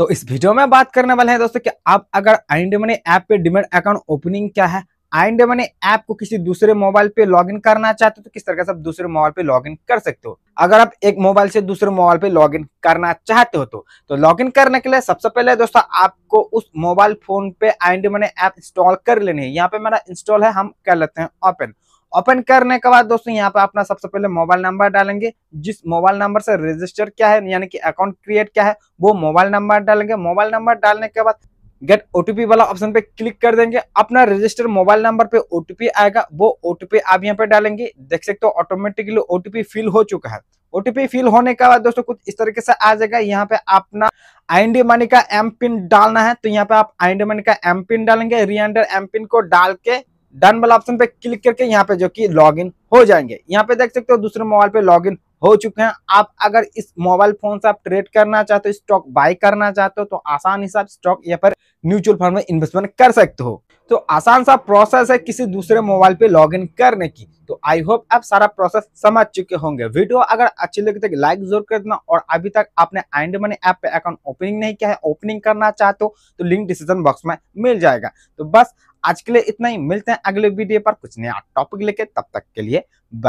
तो इस वीडियो में बात करने वाले हैं दोस्तों कि आप अगर आइंड मनी ऐप पे डिमेट अकाउंट ओपनिंग क्या है आइंड मनी ऐप को किसी दूसरे मोबाइल पे लॉगिन करना चाहते हो तो किस तरह से आप दूसरे मोबाइल पे लॉगिन कर सकते हो अगर आप एक मोबाइल से दूसरे मोबाइल पे लॉगिन करना चाहते हो तो तो लॉगिन करने के लिए सबसे पहले दोस्तों आपको उस मोबाइल फोन पे आइंड मनी ऐप इंस्टॉल कर लेनी है यहाँ पे मेरा इंस्टॉल है हम कर लेते हैं ओपन ओपन करने के बाद दोस्तों यहाँ पे अपना सबसे पहले मोबाइल नंबर डालेंगे जिस मोबाइल नंबर से रजिस्टर क्या है यानी कि अकाउंट क्रिएट क्या है वो मोबाइल नंबर डालेंगे मोबाइल नंबर डालने के बाद गेट ओटीपी वाला ऑप्शन पे क्लिक कर देंगे अपना रजिस्टर मोबाइल नंबर पे ओटीपी आएगा वो ओटीपी आप यहाँ पे डालेंगे देख सकते हो ऑटोमेटिकली ओटीपी फिल हो चुका है ओटीपी फिल होने के बाद दोस्तों कुछ इस तरीके से आ जाएगा यहाँ पे अपना आईएनडी मनी का एम पिन डालना है तो यहाँ पे आप आईएनडी मनी का एम पिन डालेंगे रियंडर एम पिन को डाल के डन वाला ऑप्शन पे क्लिक करके यहाँ पे जो कि लॉगिन हो जाएंगे यहाँ पे देख सकते हो दूसरे मोबाइल पे लॉगिन हो चुके हैं आप अगर इस मोबाइल फोन से आप ट्रेड करना चाहते हो स्टॉक बाय करना चाहते हो तो आसान से स्टॉक या फिर म्यूचुअल फंड में इन्वेस्टमेंट कर सकते हो तो आसान सा प्रोसेस है किसी दूसरे मोबाइल पे लॉगिन करने की तो आई होप आप सारा प्रोसेस समझ चुके होंगे वीडियो अगर अच्छी लगे तो लाइक जरूर कर देना और अभी तक आपने आइंड मनी ऐप पे अकाउंट ओपनिंग नहीं किया है ओपनिंग करना चाहते हो तो लिंक डिस्क्रिप्शन बॉक्स में मिल जाएगा तो बस आज के लिए इतना ही मिलते हैं अगले वीडियो पर कुछ नया टॉपिक लेके तब तक के लिए बाय